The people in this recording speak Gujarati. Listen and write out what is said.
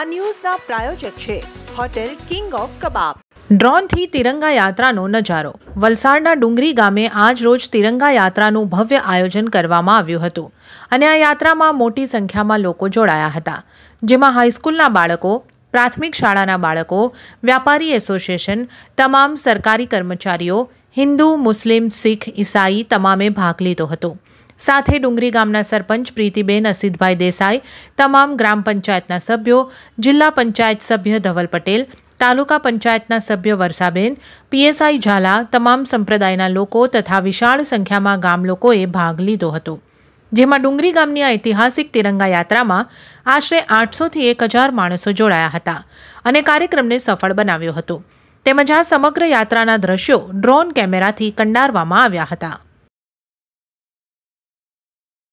આ ન્યૂઝના પ્રાયોજક છે હોટેલ કિંગ ઓફ કબાબ ડ્રોનથી તિરંગા યાત્રાનો નજારો વલસાડના ડુંગરી ગામે આજ રોજ તિરંગા યાત્રાનું ભવ્ય આયોજન કરવામાં આવ્યું હતું અને આ યાત્રામાં મોટી સંખ્યામાં લોકો જોડાયા હતા જેમાં હાઈસ્કૂલના બાળકો પ્રાથમિક શાળાના બાળકો વ્યાપારી એસોસિએશન તમામ સરકારી કર્મચારીઓ હિન્દુ મુસ્લિમ શીખ ઈસાઈ તમામે ભાગ લીધો હતો સાથે ડુંગરી ગામના સરપંચ પ્રીતિબેન અસિતભાઈ દેસાઈ તમામ ગ્રામ પંચાયતના સભ્યો જિલ્લા પંચાયત સભ્ય ધવલ પટેલ તાલુકા પંચાયતના સભ્ય વરસાબેન પીએસઆઈ ઝાલા તમામ સંપ્રદાયના લોકો તથા વિશાળ સંખ્યામાં ગામ લોકોએ ભાગ લીધો હતો જેમાં ડુંગરી ગામની આ ઐતિહાસિક તિરંગા યાત્રામાં આશરે આઠસોથી એક હજાર માણસો જોડાયા હતા અને કાર્યક્રમને સફળ બનાવ્યો હતો તેમજ આ સમગ્ર યાત્રાના દ્રશ્યો ડ્રોન કેમેરાથી કંડારવામાં આવ્યા હતા